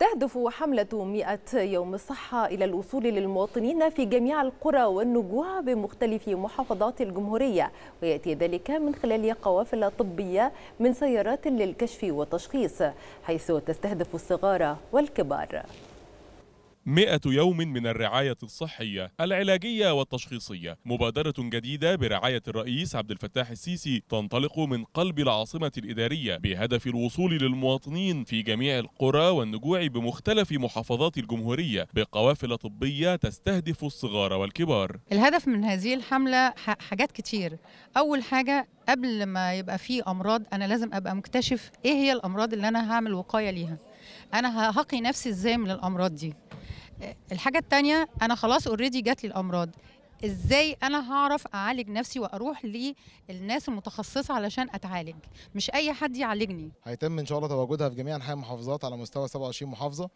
تهدف حملة 100 يوم الصحة إلى الوصول للمواطنين في جميع القرى والنجوى بمختلف محافظات الجمهورية ويأتي ذلك من خلال قوافل طبية من سيارات للكشف والتشخيص حيث تستهدف الصغار والكبار مئة يوم من الرعاية الصحية العلاجية والتشخيصية مبادرة جديدة برعاية الرئيس عبد الفتاح السيسي تنطلق من قلب العاصمة الإدارية بهدف الوصول للمواطنين في جميع القرى والنجوع بمختلف محافظات الجمهورية بقوافل طبية تستهدف الصغار والكبار الهدف من هذه الحملة حاجات كتير أول حاجة قبل ما يبقى في امراض انا لازم ابقى مكتشف ايه هي الامراض اللي انا هعمل وقايه ليها انا هقي نفسي ازاي من الامراض دي الحاجه التانية انا خلاص اوريدي جات لي الامراض ازاي انا هعرف اعالج نفسي واروح للناس المتخصصه علشان اتعالج مش اي حد يعالجني هيتم ان شاء الله تواجدها في جميع انحاء المحافظات على مستوى 27 محافظه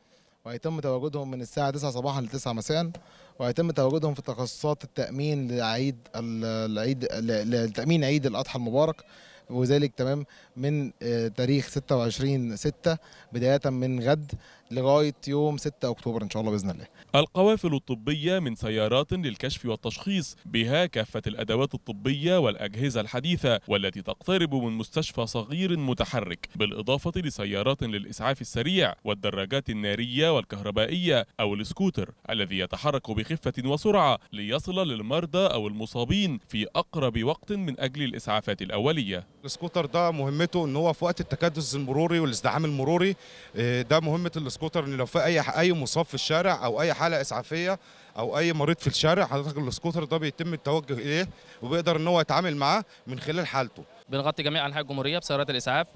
وهيتم تواجدهم من الساعه 9 صباحا ل 9 مساء وهيتم تواجدهم في تخصصات التامين لعيد العيد لتامين عيد الاضحى المبارك وذلك تمام من آه، تاريخ 26 6 بداية من غد لغاية يوم 6 أكتوبر إن شاء الله بإذن الله القوافل الطبية من سيارات للكشف والتشخيص بها كافة الأدوات الطبية والأجهزة الحديثة والتي تقترب من مستشفى صغير متحرك بالإضافة لسيارات للإسعاف السريع والدراجات النارية والكهربائية أو السكوتر الذي يتحرك بخفة وسرعة ليصل للمرضى أو المصابين في أقرب وقت من أجل الإسعافات الأولية السكوتر ده مهمته ان هو في وقت التكدس المروري والازدحام المروري آه، ده مهمه السكوتر ان لو في اي اي مصاب في الشارع او اي حاله اسعافيه او اي مريض في الشارع حضرتك السكوتر ده بيتم التوجه اليه وبيقدر ان هو يتعامل معاه من خلال حالته بنغطي جميع انحاء الجمهوريه بسيارات الاسعاف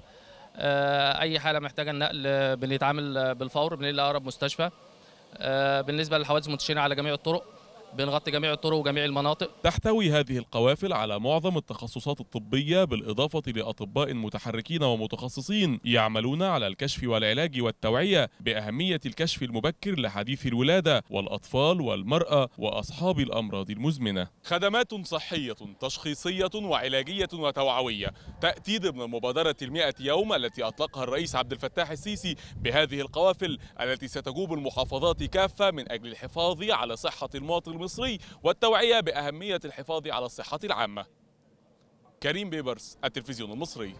آه، اي حاله محتاجه النقل آه، بنتعامل بالفور بننقل اقرب مستشفى بالنسبه للحوادث المنتشره على جميع الطرق بنغطي جميع الطرق وجميع المناطق تحتوي هذه القوافل على معظم التخصصات الطبية بالإضافة لأطباء متحركين ومتخصصين يعملون على الكشف والعلاج والتوعية بأهمية الكشف المبكر لحديث الولادة والأطفال والمرأة وأصحاب الأمراض المزمنة خدمات صحية تشخيصية وعلاجية وتوعوية تأتي ضمن مبادرة المئة يوم التي أطلقها الرئيس عبد الفتاح السيسي بهذه القوافل التي ستجوب المحافظات كافة من أجل الحفاظ على صحة المواطن المصري والتوعية بأهمية الحفاظ على الصحة العامة كريم بيبرس التلفزيون المصري